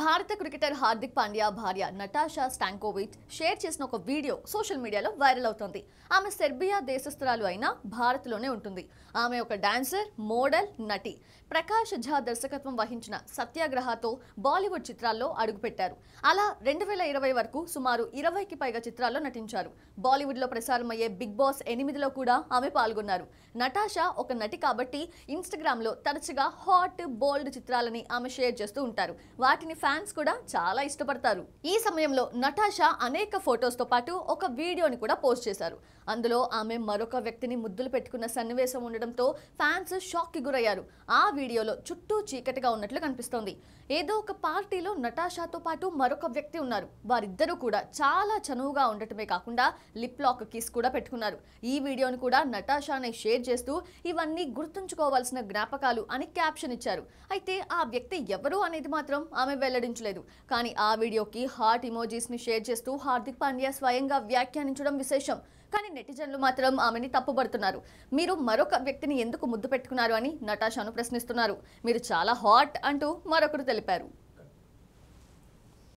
భారత క్రికెటర్ హార్దిక్ పాండ్యా భార్య Natasha Stankovic share చేసిన ఒక వీడియో సోషల్ మీడియాలో వైరల్ అవుతోంది ఆమె సెర్బియా దేశస్థురాలు అయినా భారత్లోనే ఉంటుంది ఆమె ఒక డాన్సర్ మోడల్ నటి ప్రకాష్ ఝా దర్శకత్వం వహించిన సత్యాగ్రహతో బాలీవుడ్ చిత్రాల్లో అడుగుపెట్టారు అలా రెండు వేల ఇరవై వరకు సుమారు ఇరవైకి పైగా చిత్రాల్లో నటించారు బాలీవుడ్లో ప్రసారమయ్యే బిగ్ బాస్ ఎనిమిదిలో కూడా ఆమె పాల్గొన్నారు నటాషా ఒక నటి కాబట్టి ఇన్స్టాగ్రామ్లో తరచుగా హాట్ బోల్డ్ చిత్రాలని ఆమె షేర్ చేస్తూ ఉంటారు వాటిని ఫ్యాన్స్ కూడా చాలా ఇష్టపడతారు ఈ సమయంలో నటాషా అనేక ఫొటోస్తో పాటు ఒక వీడియోని కూడా పోస్ట్ చేశారు అందులో ఆమె మరొక వ్యక్తిని ముద్దులు పెట్టుకున్న సన్నివేశం ఉండడంతో ఫ్యాన్స్ షాక్ కి గురయ్యారు ఆ వీడియోలో చుట్టూ చీకటిగా ఉన్నట్లు కనిపిస్తోంది ఏదో ఒక పార్టీలో నటాషాతో పాటు మరొక వ్యక్తి ఉన్నారు వారిద్దరూ కూడా చాలా చనువుగా ఉండటమే కాకుండా లిప్ లాక్ కిస్ కూడా పెట్టుకున్నారు ఈ వీడియోను కూడా నటాషానే షేర్ చేస్తూ ఇవన్నీ గుర్తుంచుకోవాల్సిన జ్ఞాపకాలు అని క్యాప్షన్ ఇచ్చారు అయితే ఆ వ్యక్తి ఎవరు అనేది మాత్రం ఆమె వెల్లడించలేదు కానీ ఆ వీడియోకి హార్ట్ ని షేర్ చేస్తూ హార్దిక్ పాండ్యా స్వయంగా వ్యాఖ్యానించడం విశేషం కానీ నెటిజన్లు మాత్రం ఆమెని తప్పుబడుతున్నారు మీరు మరొక వ్యక్తిని ఎందుకు ముద్దు పెట్టుకున్నారు అని నటాషాను ప్రశ్నిస్తున్నారు మీరు చాలా హాట్ అంటూ మరొకరు తెలిపారు